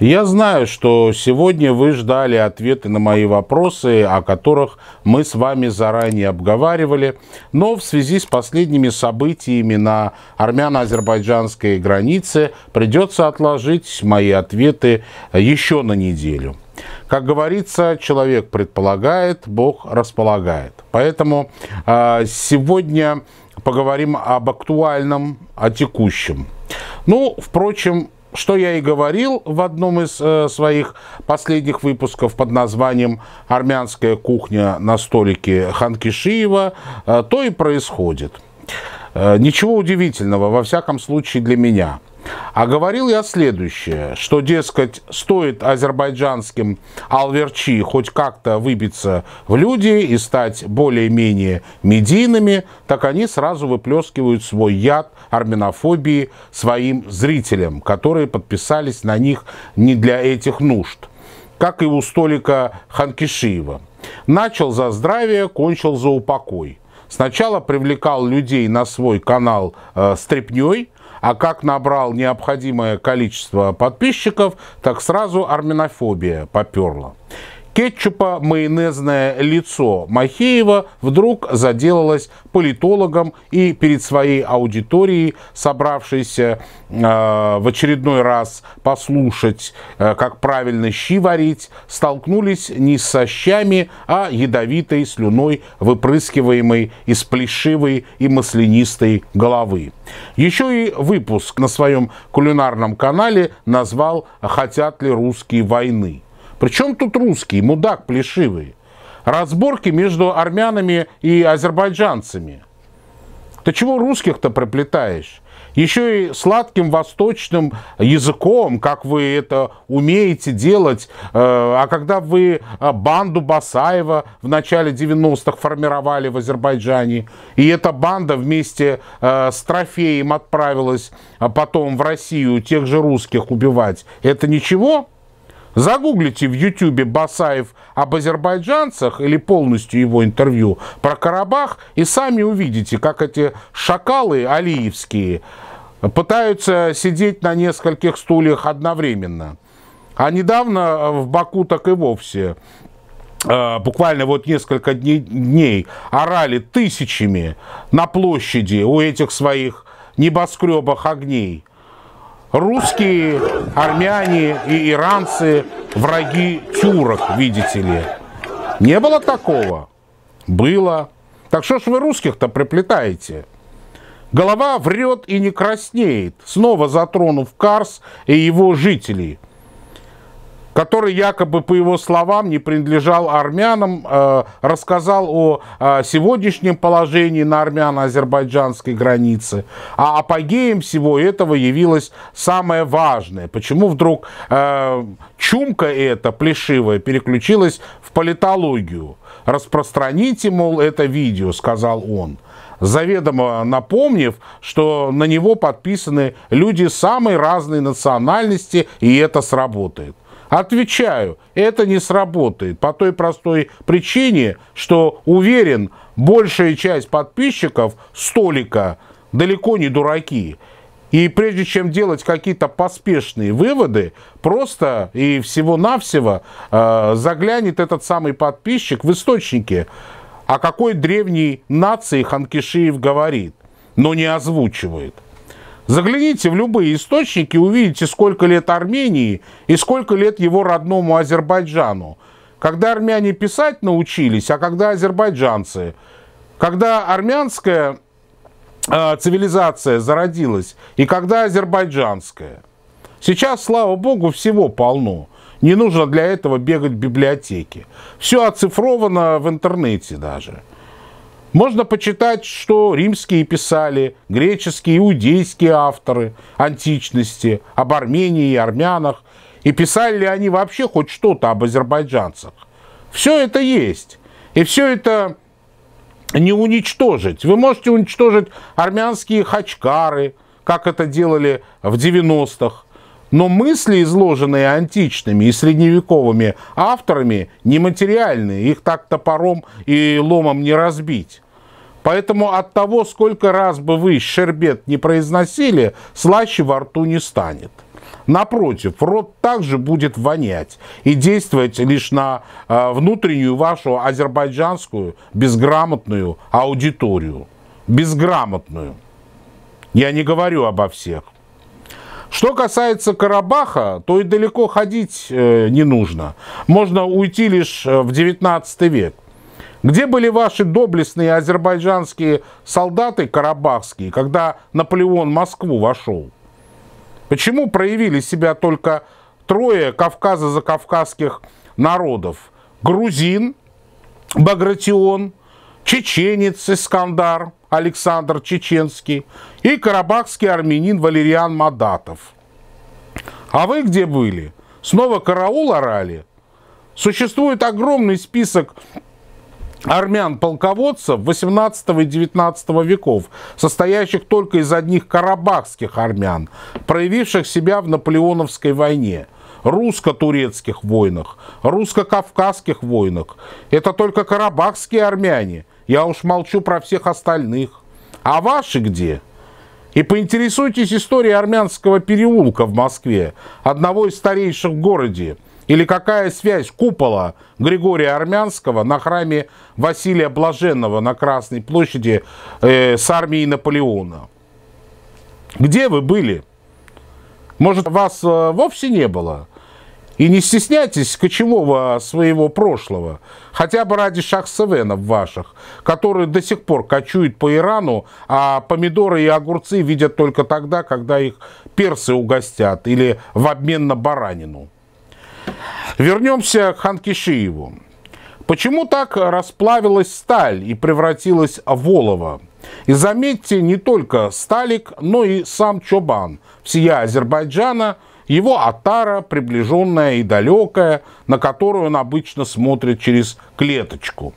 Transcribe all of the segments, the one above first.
Я знаю, что сегодня вы ждали ответы на мои вопросы, о которых мы с вами заранее обговаривали, но в связи с последними событиями на армяно-азербайджанской границе придется отложить мои ответы еще на неделю. Как говорится, человек предполагает, Бог располагает. Поэтому э, сегодня поговорим об актуальном, о текущем. Ну, впрочем, что я и говорил в одном из э, своих последних выпусков под названием «Армянская кухня на столике Ханкишиева», э, то и происходит. Э, ничего удивительного, во всяком случае для меня – а говорил я следующее, что, дескать, стоит азербайджанским алверчи хоть как-то выбиться в люди и стать более-менее медийными, так они сразу выплескивают свой яд армянофобии своим зрителям, которые подписались на них не для этих нужд, как и у столика Ханкишиева. Начал за здравие, кончил за упокой. Сначала привлекал людей на свой канал э, стрепней, а как набрал необходимое количество подписчиков, так сразу арминофобия поперла кетчупа майонезное лицо Махеева вдруг заделалось политологом и перед своей аудиторией, собравшейся э, в очередной раз послушать, э, как правильно щи варить, столкнулись не со щами, а ядовитой слюной, выпрыскиваемой из плешивой и маслянистой головы. Еще и выпуск на своем кулинарном канале назвал «Хотят ли русские войны?». Причем тут русские, мудак плешивый. Разборки между армянами и азербайджанцами. Ты чего русских-то проплетаешь? Еще и сладким восточным языком, как вы это умеете делать. Э, а когда вы э, банду Басаева в начале 90-х формировали в Азербайджане, и эта банда вместе э, с трофеем отправилась а потом в Россию тех же русских убивать, это ничего? Загуглите в Ютубе Басаев об азербайджанцах или полностью его интервью про Карабах и сами увидите, как эти шакалы алиевские пытаются сидеть на нескольких стульях одновременно. А недавно э, в Баку так и вовсе э, буквально вот несколько дней, дней орали тысячами на площади у этих своих небоскребах огней – русские, армяне и иранцы враги тюрок, видите ли. Не было такого? Было. Так что ж вы русских-то приплетаете? Голова врет и не краснеет, снова затронув Карс и его жителей – который якобы, по его словам, не принадлежал армянам, э, рассказал о э, сегодняшнем положении на армяно-азербайджанской границе. А апогеем всего этого явилось самое важное. Почему вдруг э, чумка эта, плешивая, переключилась в политологию? Распространите, мол, это видео, сказал он заведомо напомнив, что на него подписаны люди самой разной национальности, и это сработает. Отвечаю, это не сработает по той простой причине, что уверен, большая часть подписчиков столика далеко не дураки. И прежде чем делать какие-то поспешные выводы, просто и всего-навсего э, заглянет этот самый подписчик в источники, о какой древней нации Ханкишиев говорит, но не озвучивает. Загляните в любые источники, увидите, сколько лет Армении и сколько лет его родному Азербайджану. Когда армяне писать научились, а когда азербайджанцы. Когда армянская э, цивилизация зародилась и когда азербайджанская. Сейчас, слава богу, всего полно. Не нужно для этого бегать в библиотеки. Все оцифровано в интернете даже. Можно почитать, что римские писали, греческие, иудейские авторы античности, об Армении и армянах, и писали ли они вообще хоть что-то об азербайджанцах. Все это есть. И все это не уничтожить. Вы можете уничтожить армянские хачкары, как это делали в 90-х, но мысли, изложенные античными и средневековыми авторами, нематериальны, их так топором и ломом не разбить. Поэтому от того, сколько раз бы вы шербет не произносили, слаще во рту не станет. Напротив, рот также будет вонять и действовать лишь на э, внутреннюю вашу азербайджанскую безграмотную аудиторию. Безграмотную. Я не говорю обо всех. Что касается Карабаха, то и далеко ходить э, не нужно. Можно уйти лишь э, в 19 век. Где были ваши доблестные азербайджанские солдаты карабахские, когда Наполеон в Москву вошел? Почему проявили себя только трое Кавказа закавказских народов? Грузин, Багратион, чеченец Искандар, Александр Чеченский и карабахский армянин Валериан Мадатов. А вы где были? Снова караул орали? Существует огромный список армян-полководцев 18 и 19 веков, состоящих только из одних карабахских армян, проявивших себя в Наполеоновской войне русско-турецких войнах, русско-кавказских войнах. Это только карабахские армяне. Я уж молчу про всех остальных. А ваши где? И поинтересуйтесь историей армянского переулка в Москве, одного из старейших в городе, или какая связь купола Григория Армянского на храме Василия Блаженного на Красной площади э, с армией Наполеона? Где вы были? Может, вас э, вовсе не было? И не стесняйтесь кочевого своего прошлого, хотя бы ради шахсевенов ваших, которые до сих пор кочуют по Ирану, а помидоры и огурцы видят только тогда, когда их персы угостят или в обмен на баранину. Вернемся к Ханкишиеву. Почему так расплавилась сталь и превратилась в волово? И заметьте, не только Сталик, но и сам Чобан, всея Азербайджана, его атара, приближенная и далекая, на которую он обычно смотрит через клеточку.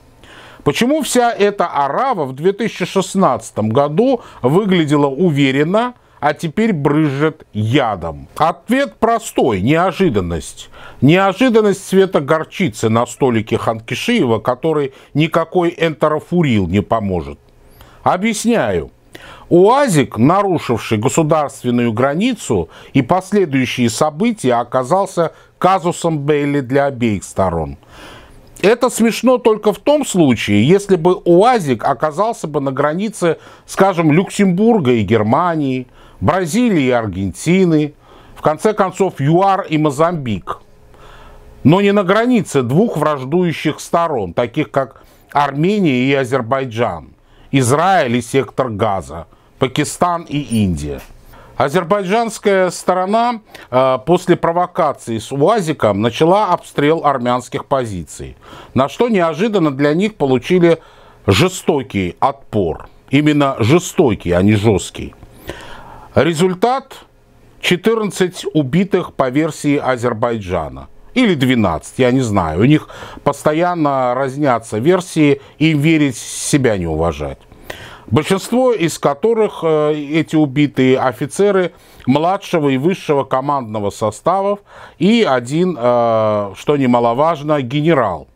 Почему вся эта арава в 2016 году выглядела уверенно, а теперь брызжет ядом? Ответ простой – неожиданность. Неожиданность цвета горчицы на столике Ханкишиева, который никакой энтерофурил не поможет. Объясняю. УАЗик, нарушивший государственную границу и последующие события, оказался казусом Бейли для обеих сторон. Это смешно только в том случае, если бы УАЗик оказался бы на границе, скажем, Люксембурга и Германии – Бразилии и Аргентины, в конце концов ЮАР и Мозамбик. Но не на границе двух враждующих сторон, таких как Армения и Азербайджан, Израиль и сектор Газа, Пакистан и Индия. Азербайджанская сторона э, после провокации с УАЗиком начала обстрел армянских позиций, на что неожиданно для них получили жестокий отпор. Именно жестокий, а не жесткий. Результат 14 убитых по версии Азербайджана. Или 12, я не знаю. У них постоянно разнятся версии, им верить себя не уважать. Большинство из которых э, эти убитые офицеры младшего и высшего командного составов и один, э, что немаловажно, генерал.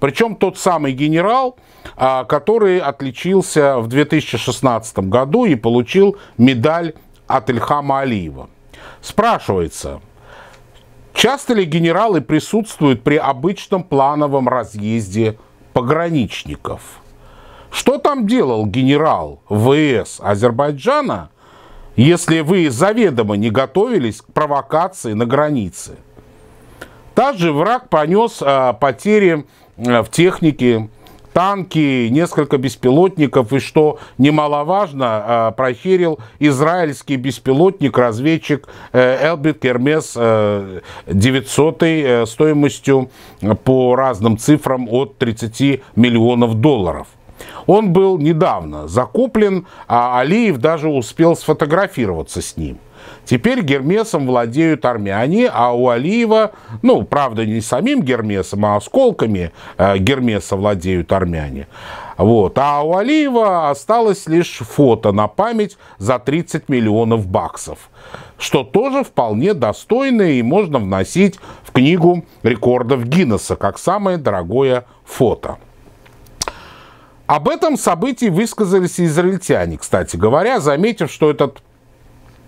Причем тот самый генерал, э, который отличился в 2016 году и получил медаль от Ильхама Алиева. Спрашивается, часто ли генералы присутствуют при обычном плановом разъезде пограничников? Что там делал генерал ВС Азербайджана, если вы заведомо не готовились к провокации на границе? Также враг понес э, потери а, в технике, танки, несколько беспилотников, и что немаловажно, а, прохерил израильский беспилотник-разведчик э, Элбит Кермес 900 э, э, стоимостью по разным цифрам от 30 миллионов долларов. Он был недавно закуплен, а Алиев даже успел сфотографироваться с ним. Теперь Гермесом владеют армяне, а у Алиева, ну, правда, не самим Гермесом, а осколками э, Гермеса владеют армяне. Вот. А у Алиева осталось лишь фото на память за 30 миллионов баксов, что тоже вполне достойно и можно вносить в книгу рекордов Гиннесса как самое дорогое фото. Об этом событии высказались израильтяне, кстати говоря, заметив, что этот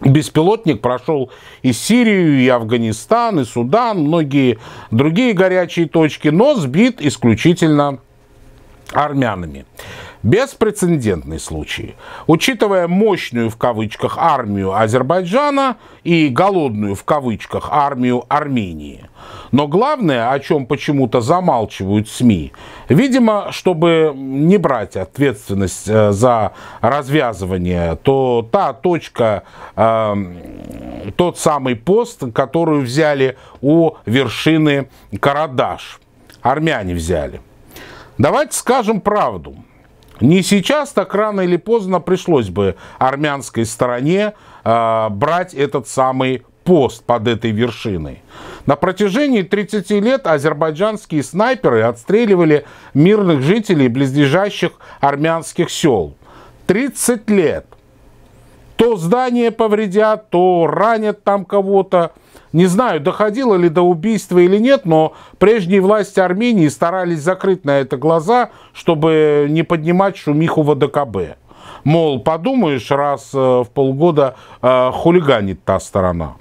Беспилотник прошел и Сирию, и Афганистан, и Судан, многие другие горячие точки, но сбит исключительно армянами. Беспрецедентный случай. Учитывая мощную в кавычках армию Азербайджана и голодную в кавычках армию Армении. Но главное, о чем почему-то замалчивают СМИ, видимо, чтобы не брать ответственность э, за развязывание, то та точка, э, тот самый пост, которую взяли у вершины Карадаш. Армяне взяли. Давайте скажем правду. Не сейчас, так рано или поздно пришлось бы армянской стороне э, брать этот самый пост под этой вершиной. На протяжении 30 лет азербайджанские снайперы отстреливали мирных жителей близлежащих армянских сел. 30 лет. То здание повредят, то ранят там кого-то. Не знаю, доходило ли до убийства или нет, но прежние власти Армении старались закрыть на это глаза, чтобы не поднимать шумиху в АДКБ. Мол, подумаешь, раз э, в полгода э, хулиганит та сторона.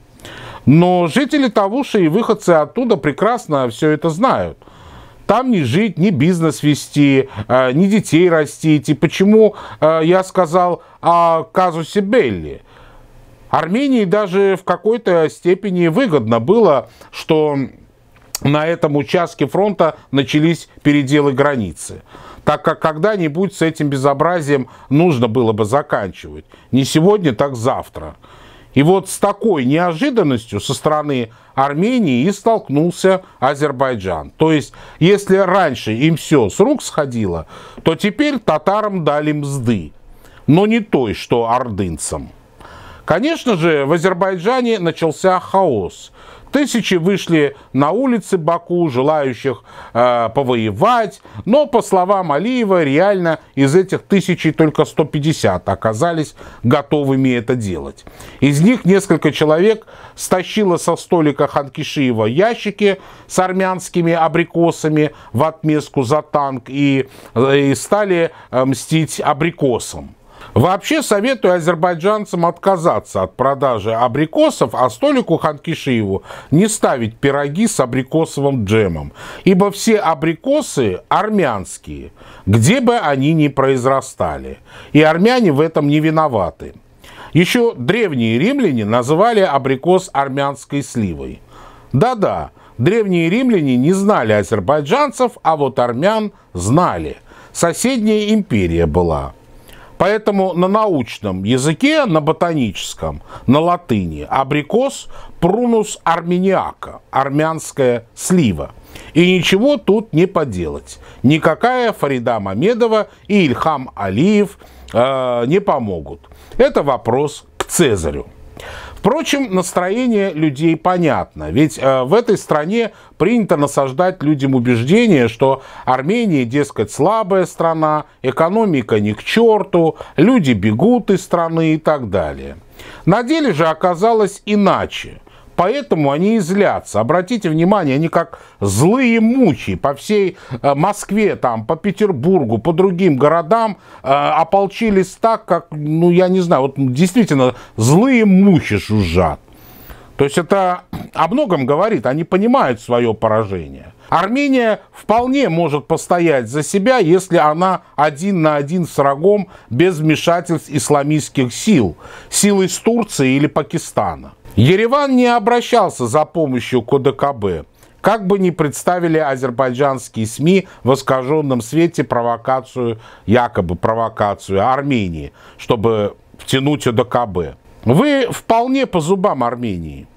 Но жители Тавуши и выходцы оттуда прекрасно все это знают. Там не жить, не бизнес вести, э, не детей растить. И почему я сказал о казусе Белли – Армении даже в какой-то степени выгодно было, что на этом участке фронта начались переделы границы. Так как когда-нибудь с этим безобразием нужно было бы заканчивать. Не сегодня, так завтра. И вот с такой неожиданностью со стороны Армении и столкнулся Азербайджан. То есть, если раньше им все с рук сходило, то теперь татарам дали мзды. Но не той, что ордынцам. Конечно же, в Азербайджане начался хаос. Тысячи вышли на улицы Баку, желающих э, повоевать, но, по словам Алиева, реально из этих тысяч только 150 оказались готовыми это делать. Из них несколько человек стащило со столика Ханкишиева ящики с армянскими абрикосами в отместку за танк и, э, и стали э, мстить абрикосам. Вообще советую азербайджанцам отказаться от продажи абрикосов, а столику Ханкишиеву не ставить пироги с абрикосовым джемом, ибо все абрикосы армянские, где бы они ни произрастали, и армяне в этом не виноваты. Еще древние римляне называли абрикос армянской сливой. Да-да, древние римляне не знали азербайджанцев, а вот армян знали. Соседняя империя была – Поэтому на научном языке, на ботаническом, на латыни абрикос прунус армениака, армянская слива. И ничего тут не поделать. Никакая Фарида Мамедова и Ильхам Алиев э, не помогут. Это вопрос к Цезарю. Впрочем, настроение людей понятно. Ведь э, в этой стране принято насаждать людям убеждение, что Армения, дескать, слабая страна, экономика ни к черту, люди бегут из страны и так далее. На деле же оказалось иначе – поэтому они и злятся. Обратите внимание, они как злые мучи по всей э, Москве, там, по Петербургу, по другим городам э, ополчились так, как, ну, я не знаю, вот действительно злые мучи жужжат. То есть это о многом говорит, они понимают свое поражение. Армения вполне может постоять за себя, если она один на один с врагом без вмешательств исламистских сил, силой с Турции или Пакистана. Ереван не обращался за помощью к ОДКБ, как бы ни представили азербайджанские СМИ в искаженном свете провокацию, якобы провокацию Армении, чтобы втянуть ОДКБ. Вы вполне по зубам Армении.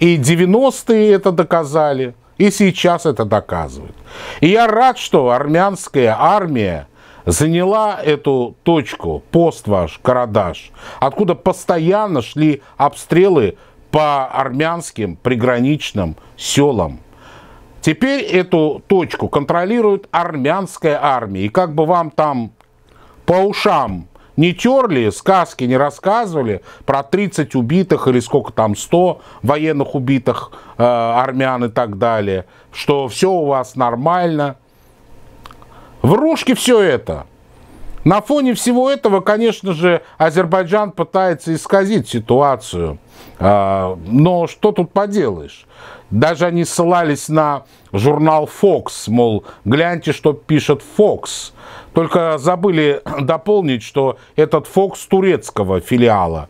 И 90-е это доказали, и сейчас это доказывают. И я рад, что армянская армия заняла эту точку, пост ваш, Карадаш, откуда постоянно шли обстрелы по армянским приграничным селам. Теперь эту точку контролирует армянская армия. И как бы вам там по ушам не терли, сказки не рассказывали про 30 убитых или сколько там, 100 военных убитых э, армян и так далее, что все у вас нормально. В ружке все это – на фоне всего этого, конечно же, Азербайджан пытается исказить ситуацию. А, но что тут поделаешь? Даже они ссылались на журнал Fox, мол, гляньте, что пишет Fox. Только забыли дополнить, что этот Fox турецкого филиала.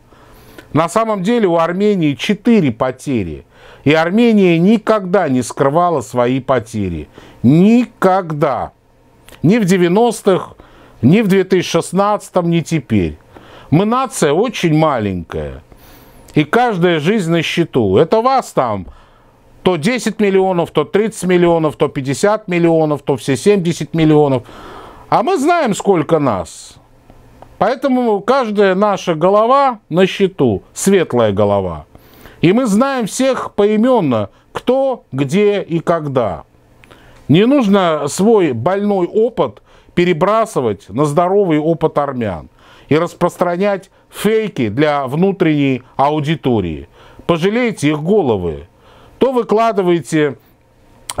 На самом деле у Армении четыре потери. И Армения никогда не скрывала свои потери. Никогда. Ни в 90-х, ни в 2016, ни теперь. Мы нация очень маленькая. И каждая жизнь на счету. Это вас там то 10 миллионов, то 30 миллионов, то 50 миллионов, то все 70 миллионов. А мы знаем, сколько нас. Поэтому каждая наша голова на счету, светлая голова. И мы знаем всех поименно, кто, где и когда. Не нужно свой больной опыт перебрасывать на здоровый опыт армян и распространять фейки для внутренней аудитории. Пожалейте их головы. То выкладываете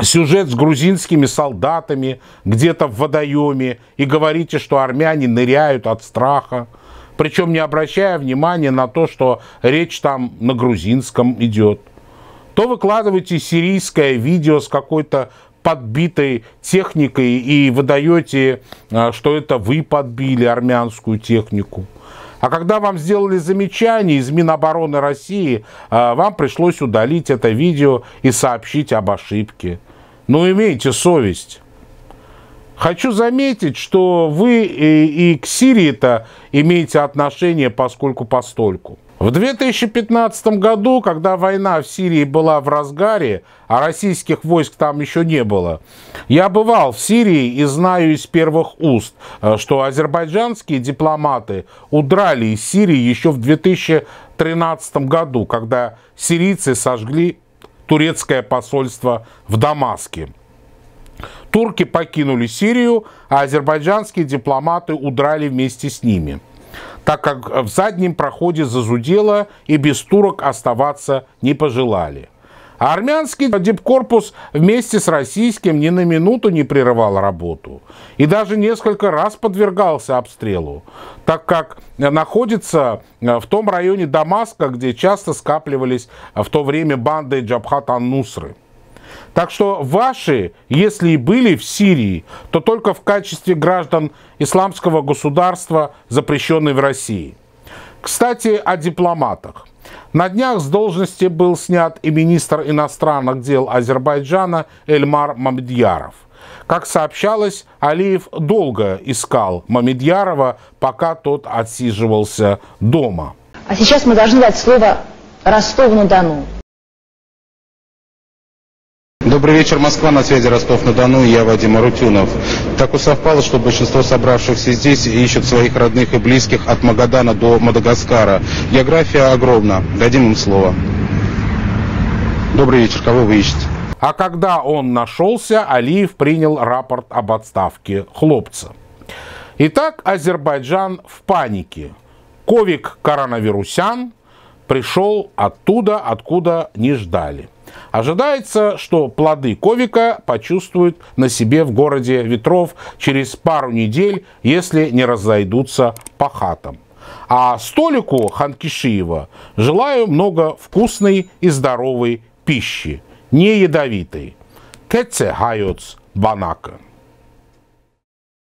сюжет с грузинскими солдатами где-то в водоеме и говорите, что армяне ныряют от страха, причем не обращая внимания на то, что речь там на грузинском идет. То выкладываете сирийское видео с какой-то подбитой техникой и выдаете, а, что это вы подбили армянскую технику. А когда вам сделали замечание из Минобороны России, а, вам пришлось удалить это видео и сообщить об ошибке. Ну, имейте совесть. Хочу заметить, что вы и, и к Сирии-то имеете отношение поскольку постольку. В 2015 году, когда война в Сирии была в разгаре, а российских войск там еще не было, я бывал в Сирии и знаю из первых уст, э, что азербайджанские дипломаты удрали из Сирии еще в 2013 году, когда сирийцы сожгли турецкое посольство в Дамаске. Турки покинули Сирию, а азербайджанские дипломаты удрали вместе с ними – так как в заднем проходе зазудело и без турок оставаться не пожелали. А армянский дипкорпус вместе с российским ни на минуту не прерывал работу и даже несколько раз подвергался обстрелу, так как находится э, в том районе Дамаска, где часто скапливались э, в то время банды Джабхат Ан-Нусры. Так что ваши, если и были в Сирии, то только в качестве граждан исламского государства, запрещенной в России. Кстати, о дипломатах. На днях с должности был снят и министр иностранных дел Азербайджана Эльмар Мамедьяров. Как сообщалось, Алиев долго искал Мамедьярова, пока тот отсиживался дома. А сейчас мы должны дать слово Ростову-на-Дону. Добрый вечер, Москва. На связи Ростов-на-Дону. Я Вадим Арутюнов. Так уж совпало, что большинство собравшихся здесь ищут своих родных и близких от Магадана до Мадагаскара. География огромна. Дадим им слово. Добрый вечер. Кого вы ищете? А когда он нашелся, Алиев принял рапорт об отставке хлопца. Итак, Азербайджан в панике. Ковик Коронавирусян пришел оттуда, откуда не ждали. Ожидается, что плоды ковика почувствуют на себе в городе ветров через пару недель, если не разойдутся по хатам. А столику Ханкишиева желаю много вкусной и здоровой пищи, не ядовитой. Кэтсе хайоц банака.